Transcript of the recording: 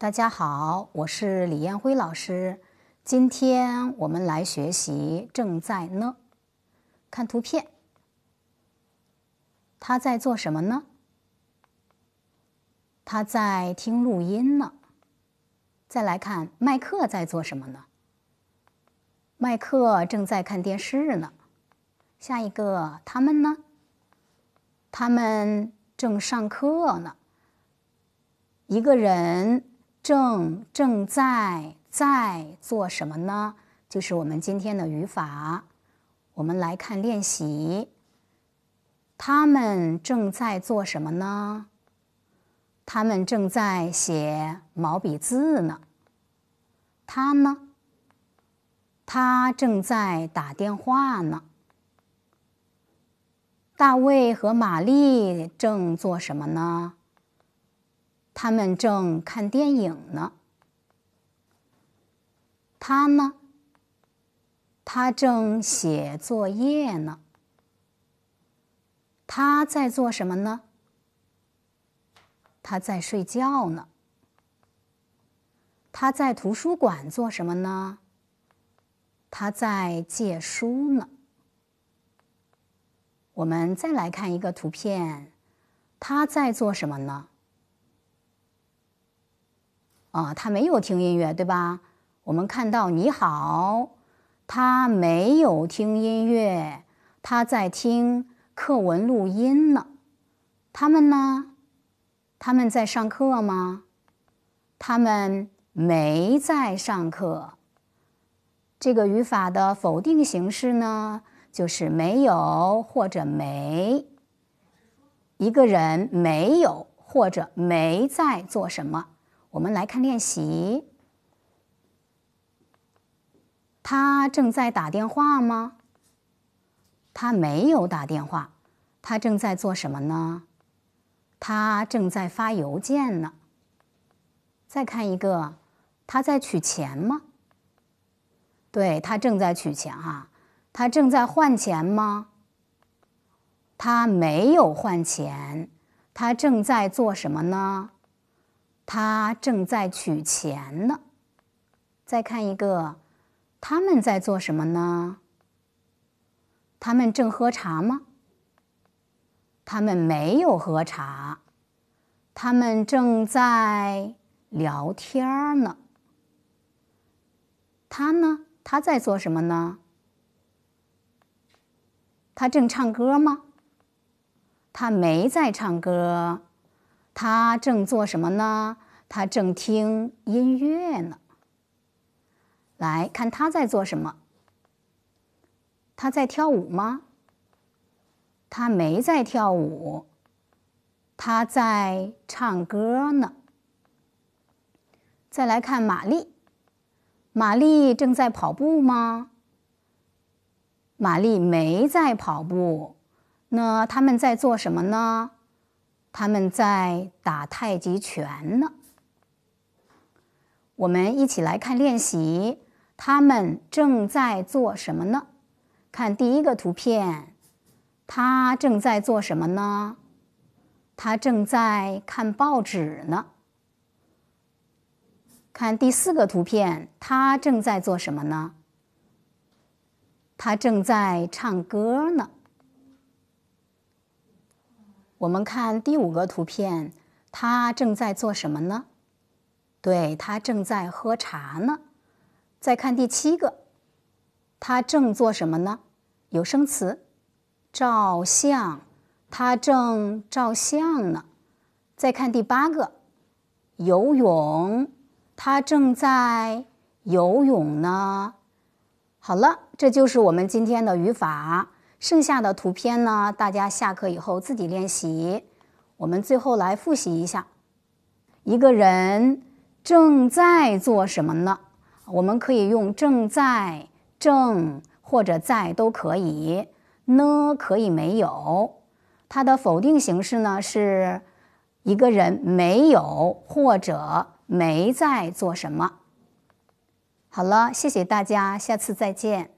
大家好，我是李艳辉老师。今天我们来学习正在呢。看图片，他在做什么呢？他在听录音呢。再来看麦克在做什么呢？麦克正在看电视呢。下一个，他们呢？他们正上课呢。一个人。正正在在做什么呢？就是我们今天的语法。我们来看练习。他们正在做什么呢？他们正在写毛笔字呢。他呢？他正在打电话呢。大卫和玛丽正做什么呢？他们正看电影呢。他呢？他正写作业呢。他在做什么呢？他在睡觉呢。他在图书馆做什么呢？他在借书呢。我们再来看一个图片，他在做什么呢？啊，他没有听音乐，对吧？我们看到你好，他没有听音乐，他在听课文录音呢。他们呢？他们在上课吗？他们没在上课。这个语法的否定形式呢，就是没有或者没。一个人没有或者没在做什么。我们来看练习。他正在打电话吗？他没有打电话。他正在做什么呢？他正在发邮件呢。再看一个，他在取钱吗？对他正在取钱哈。他正在换钱吗？他没有换钱。他正在做什么呢？他正在取钱呢。再看一个，他们在做什么呢？他们正喝茶吗？他们没有喝茶，他们正在聊天呢。他呢？他在做什么呢？他正唱歌吗？他没在唱歌。他正做什么呢？他正听音乐呢。来看他在做什么？他在跳舞吗？他没在跳舞，他在唱歌呢。再来看玛丽，玛丽正在跑步吗？玛丽没在跑步。那他们在做什么呢？他们在打太极拳呢。我们一起来看练习，他们正在做什么呢？看第一个图片，他正在做什么呢？他正在看报纸呢。看第四个图片，他正在做什么呢？他正在唱歌呢。我们看第五个图片，他正在做什么呢？对他正在喝茶呢。再看第七个，他正做什么呢？有生词，照相。他正照相呢。再看第八个，游泳。他正在游泳呢。好了，这就是我们今天的语法。剩下的图片呢？大家下课以后自己练习。我们最后来复习一下：一个人正在做什么呢？我们可以用正在、正或者在都可以。呢可以没有。它的否定形式呢是一个人没有或者没在做什么。好了，谢谢大家，下次再见。